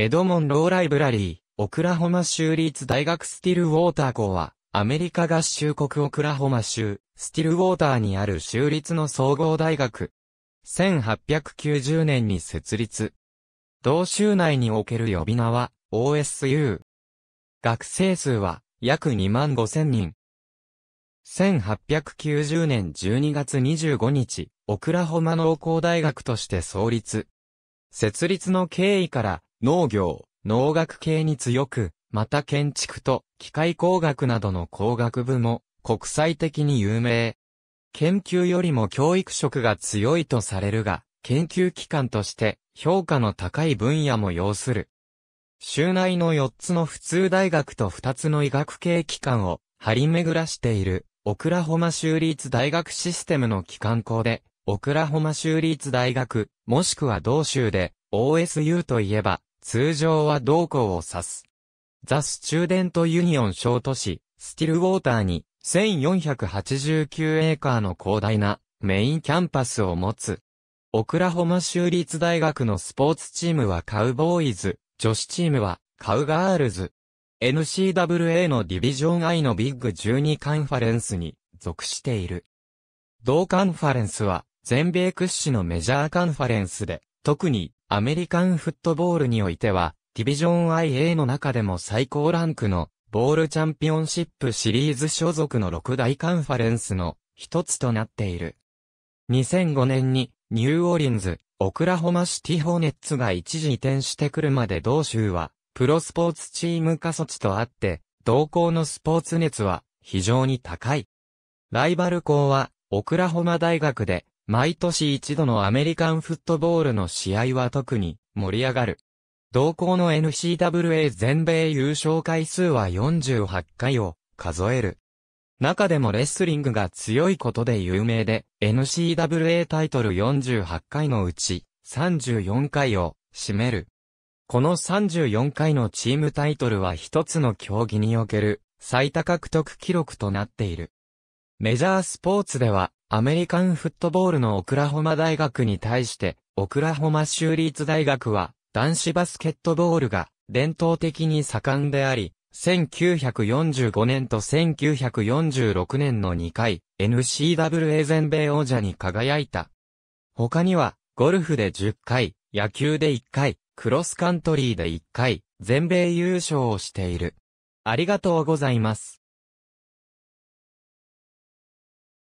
エドモン・ローライブラリー、オクラホマ州立大学スティルウォーター校は、アメリカ合衆国オクラホマ州、スティルウォーターにある州立の総合大学。1890年に設立。同州内における呼び名は、OSU。学生数は、約2万5千人。1890年12月25日、オクラホマ農工大学として創立。設立の経緯から、農業、農学系に強く、また建築と機械工学などの工学部も国際的に有名。研究よりも教育色が強いとされるが、研究機関として評価の高い分野も要する。州内の4つの普通大学と2つの医学系機関を張り巡らしている、オクラホマ州立大学システムの機関校で、オクラホマ州立大学、もしくは同州で、OSU といえば、通常は同校を指す。ザ・スチューデント・ユニオン小都市、スティルウォーターに、1489エーカーの広大なメインキャンパスを持つ。オクラホマ州立大学のスポーツチームはカウボーイズ、女子チームはカウガールズ。n c w a のディビジョン I のビッグ12カンファレンスに属している。同カンファレンスは全米屈指のメジャーカンファレンスで、特にアメリカンフットボールにおいては、ディビジョン IA の中でも最高ランクの、ボールチャンピオンシップシリーズ所属の6大カンファレンスの一つとなっている。2005年にニューオリンズ、オクラホマシティホーネッツが一時移転してくるまで同州は、プロスポーツチーム過疎地とあって、同校のスポーツ熱は非常に高い。ライバル校は、オクラホマ大学で、毎年一度のアメリカンフットボールの試合は特に盛り上がる。同校の n c w a 全米優勝回数は48回を数える。中でもレスリングが強いことで有名で、n c w a タイトル48回のうち34回を占める。この34回のチームタイトルは一つの競技における最多獲得記録となっている。メジャースポーツではアメリカンフットボールのオクラホマ大学に対して、オクラホマ州立大学は、男子バスケットボールが伝統的に盛んであり、1945年と1946年の2回、n c w a 全米王者に輝いた。他には、ゴルフで10回、野球で1回、クロスカントリーで1回、全米優勝をしている。ありがとうございます。